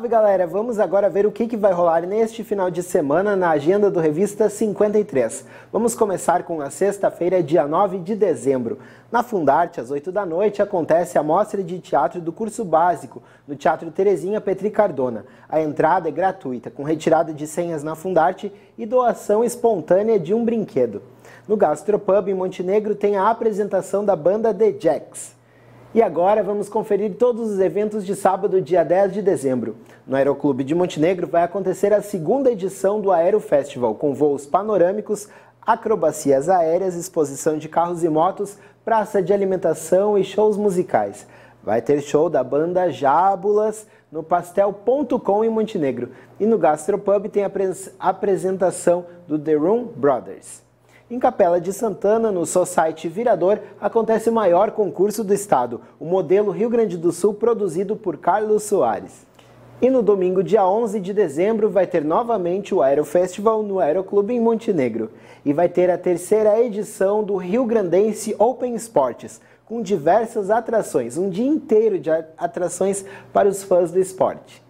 Salve galera, vamos agora ver o que, que vai rolar neste final de semana na agenda do Revista 53. Vamos começar com a sexta-feira, dia 9 de dezembro. Na Fundarte, às 8 da noite, acontece a Mostra de Teatro do Curso Básico, no Teatro Terezinha Petri Cardona. A entrada é gratuita, com retirada de senhas na Fundarte e doação espontânea de um brinquedo. No Gastropub, em Montenegro, tem a apresentação da banda The Jacks. E agora vamos conferir todos os eventos de sábado, dia 10 de dezembro. No Aeroclube de Montenegro vai acontecer a segunda edição do Aero Festival, com voos panorâmicos, acrobacias aéreas, exposição de carros e motos, praça de alimentação e shows musicais. Vai ter show da banda Jábulas no pastel.com em Montenegro. E no Gastropub tem a apresentação do The Room Brothers. Em Capela de Santana, no Society Virador, acontece o maior concurso do estado, o modelo Rio Grande do Sul produzido por Carlos Soares. E no domingo, dia 11 de dezembro, vai ter novamente o Aerofestival no Aeroclube em Montenegro. E vai ter a terceira edição do Rio Grandense Open Sports, com diversas atrações, um dia inteiro de atrações para os fãs do esporte.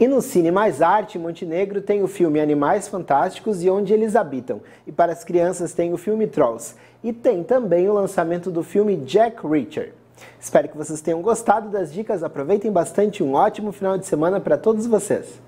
E no Cine Mais Arte Montenegro tem o filme Animais Fantásticos e Onde Eles Habitam. E para as crianças tem o filme Trolls. E tem também o lançamento do filme Jack Reacher. Espero que vocês tenham gostado das dicas, aproveitem bastante, um ótimo final de semana para todos vocês!